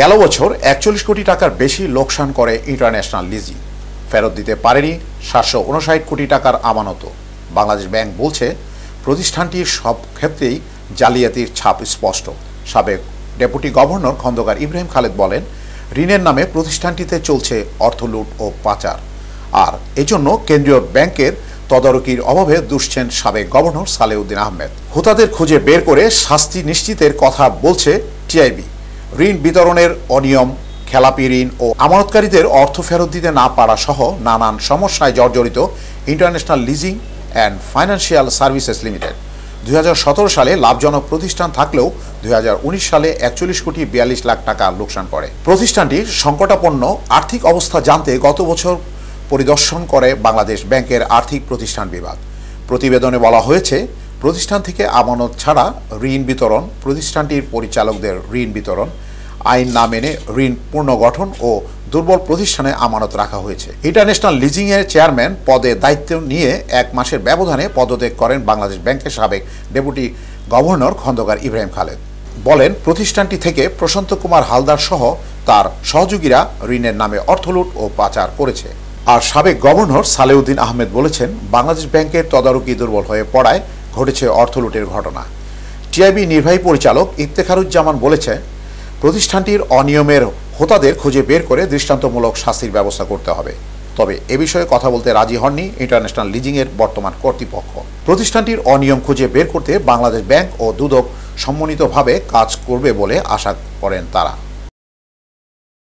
গেল বছর একচল্লিশ কোটি টাকার বেশি লোকসান করে ইন্টারন্যাশনাল লিজি ফেরত দিতে পারেনি সাতশো উনষাট কোটি টাকার আমানত বাংলাদেশ ব্যাংক বলছে প্রতিষ্ঠানটির সব ক্ষেত্রেই জালিয়াতির ছাপ স্পষ্ট সাবেক ডেপুটি গভর্নর খন্দকার ইব্রাহিম খালেদ বলেন ঋণের নামে প্রতিষ্ঠানটিতে চলছে অর্থলুট ও পাচার আর এজন্য কেন্দ্রীয় ব্যাংকের তদারকির অভাবে দুষছেন সাবেক গভর্নর সালেউদ্দিন আহমেদ হোতাদের খুঁজে বের করে শাস্তি নিশ্চিতের কথা বলছে টিআইবি ঋণ বিতরণের অনিয়ম খেলাপি ঋণ ও আমানতকারীদের অর্থ ফেরত দিতে না পারা সহ নানান সমস্যায় জর্জরিত International Leasing and Financial Services Limited দুই সালে লাভজনক প্রতিষ্ঠান থাকলেও দুই সালে একচল্লিশ কোটি বিয়াল্লিশ লাখ টাকা লোকসান করে প্রতিষ্ঠানটির সংকটাপন্ন আর্থিক অবস্থা জানতে গত বছর পরিদর্শন করে বাংলাদেশ ব্যাংকের আর্থিক প্রতিষ্ঠান বিভাগ প্রতিবেদনে বলা হয়েছে প্রতিষ্ঠান থেকে আমানত ছাড়া ঋণ বিতরণ প্রতিষ্ঠানটির পরিচালকদের ঋণ বিতরণ আইন না মেনে ঋণ পুনর্গঠন ও দুর্বল প্রতিষ্ঠানে আমানত রাখা হয়েছে ইন্টারন্যাশনাল লিজিংয়ের চেয়ারম্যান পদে দায়িত্ব নিয়ে এক মাসের ব্যবধানে পদত্যাগ করেন বাংলাদেশ ব্যাংকের সাবেক ডেপুটি গভর্নর খন্দকার ইব্রাহিম খালেদ বলেন প্রতিষ্ঠানটি থেকে প্রশান্ত কুমার হালদার সহ তার সহযোগীরা ঋণের নামে অর্থলুট ও পাচার করেছে আর সাবেক গভর্নর সালেউদ্দিন আহমেদ বলেছেন বাংলাদেশ ব্যাংকের তদারকি দুর্বল হয়ে পড়ায় ঘটেছে অর্থ লুটের ঘটনা টিআইবি নির্বাহী পরিচালক ইফতেখারুজ্জামান বলেছেন প্রতিষ্ঠানটির অনিয়মের হোতাদের খুঁজে বের করে দৃষ্টান্তমূলক শাস্তির ব্যবস্থা করতে হবে তবে এ বিষয়ে কথা বলতে রাজি হননি ইন্টারন্যাশনাল লিজিংয়ের বর্তমান কর্তৃপক্ষ প্রতিষ্ঠানটির অনিয়ম খুঁজে বের করতে বাংলাদেশ ব্যাংক ও দুদক সম্মানিতভাবে কাজ করবে বলে আশা করেন তারা